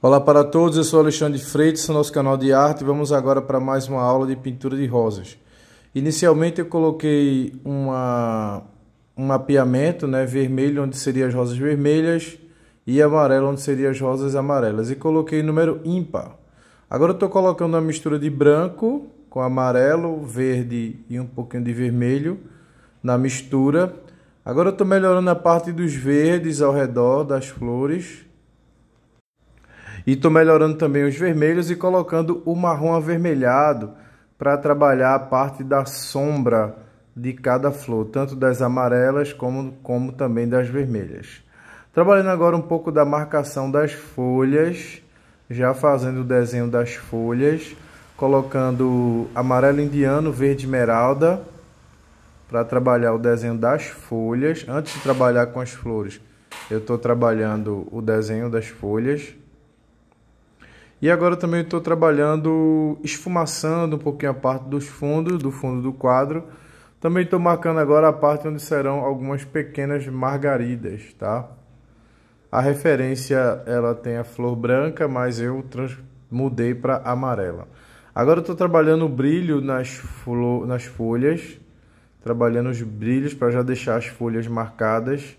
Olá para todos, eu sou Alexandre Freitas, nosso canal de arte. Vamos agora para mais uma aula de pintura de rosas. Inicialmente eu coloquei uma, um mapeamento né, vermelho, onde seriam as rosas vermelhas, e amarelo, onde seriam as rosas amarelas. E coloquei número ímpar. Agora eu estou colocando uma mistura de branco com amarelo, verde e um pouquinho de vermelho na mistura. Agora eu estou melhorando a parte dos verdes ao redor das flores e estou melhorando também os vermelhos e colocando o marrom avermelhado para trabalhar a parte da sombra de cada flor, tanto das amarelas como, como também das vermelhas. Trabalhando agora um pouco da marcação das folhas, já fazendo o desenho das folhas, colocando amarelo indiano, verde esmeralda, para trabalhar o desenho das folhas. Antes de trabalhar com as flores, eu estou trabalhando o desenho das folhas. E agora também estou trabalhando, esfumaçando um pouquinho a parte dos fundos, do fundo do quadro. Também estou marcando agora a parte onde serão algumas pequenas margaridas, tá? A referência ela tem a flor branca, mas eu mudei para amarela. Agora estou trabalhando o brilho nas, nas folhas, trabalhando os brilhos para já deixar as folhas marcadas.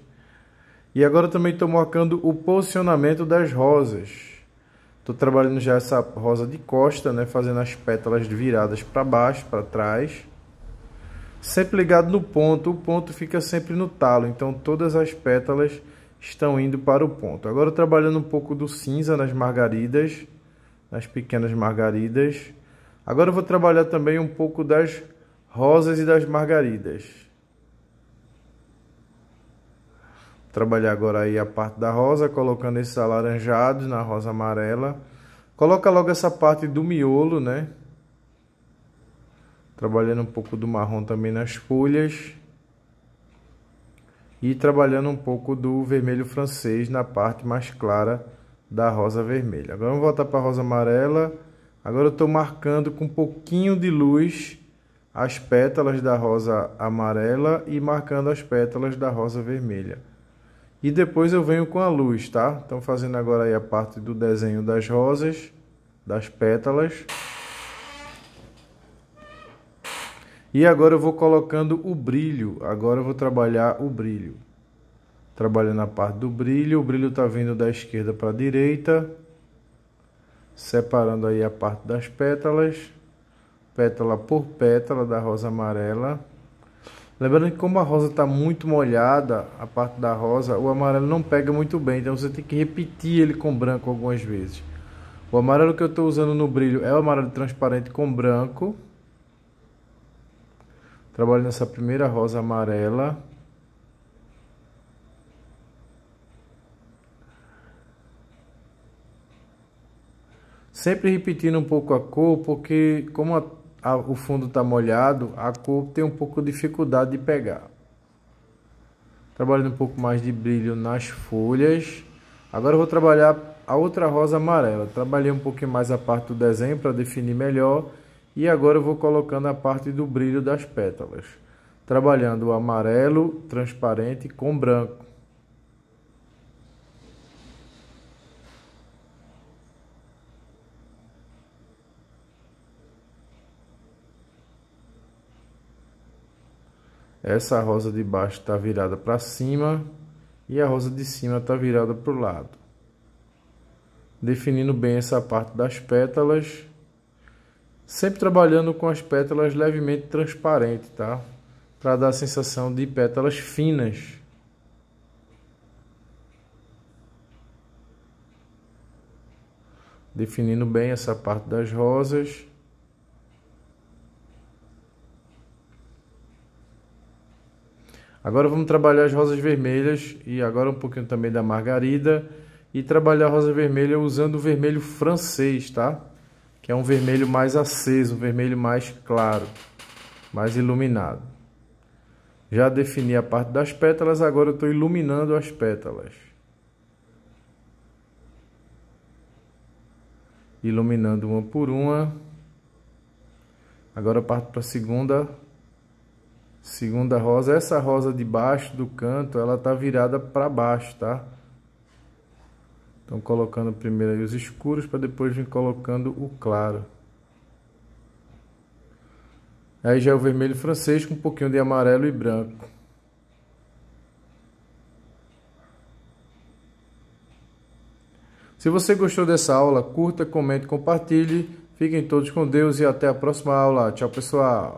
E agora também estou marcando o posicionamento das rosas. Estou trabalhando já essa rosa de costa, né? Fazendo as pétalas viradas para baixo, para trás. Sempre ligado no ponto, o ponto fica sempre no talo, então todas as pétalas estão indo para o ponto. Agora trabalhando um pouco do cinza nas margaridas, nas pequenas margaridas. Agora eu vou trabalhar também um pouco das rosas e das margaridas. trabalhar agora aí a parte da rosa, colocando esses alaranjados na rosa amarela. Coloca logo essa parte do miolo, né? Trabalhando um pouco do marrom também nas folhas. E trabalhando um pouco do vermelho francês na parte mais clara da rosa vermelha. Agora vamos voltar para a rosa amarela. Agora eu estou marcando com um pouquinho de luz as pétalas da rosa amarela e marcando as pétalas da rosa vermelha. E depois eu venho com a luz, tá? Então fazendo agora aí a parte do desenho das rosas, das pétalas. E agora eu vou colocando o brilho. Agora eu vou trabalhar o brilho. Trabalhando a parte do brilho. O brilho está vindo da esquerda para a direita. Separando aí a parte das pétalas. Pétala por pétala da rosa amarela. Lembrando que como a rosa está muito molhada, a parte da rosa, o amarelo não pega muito bem, então você tem que repetir ele com branco algumas vezes. O amarelo que eu estou usando no brilho é o amarelo transparente com branco. Trabalho nessa primeira rosa amarela. Sempre repetindo um pouco a cor, porque como a a, o fundo está molhado, a cor tem um pouco de dificuldade de pegar. Trabalhando um pouco mais de brilho nas folhas. Agora vou trabalhar a outra rosa amarela. Trabalhei um pouquinho mais a parte do desenho para definir melhor. E agora eu vou colocando a parte do brilho das pétalas. Trabalhando o amarelo transparente com branco. Essa rosa de baixo está virada para cima e a rosa de cima está virada para o lado. Definindo bem essa parte das pétalas, sempre trabalhando com as pétalas levemente transparentes, tá? Para dar a sensação de pétalas finas. definindo bem essa parte das rosas. Agora vamos trabalhar as rosas vermelhas e agora um pouquinho também da margarida e trabalhar a rosa vermelha usando o vermelho francês, tá? Que é um vermelho mais aceso, um vermelho mais claro, mais iluminado. Já defini a parte das pétalas, agora eu estou iluminando as pétalas. Iluminando uma por uma. Agora parto para a segunda Segunda rosa, essa rosa de baixo do canto, ela tá virada para baixo, tá? Então colocando primeiro os escuros para depois vir colocando o claro. Aí já é o vermelho francês com um pouquinho de amarelo e branco. Se você gostou dessa aula, curta, comente, compartilhe. Fiquem todos com Deus e até a próxima aula. Tchau, pessoal.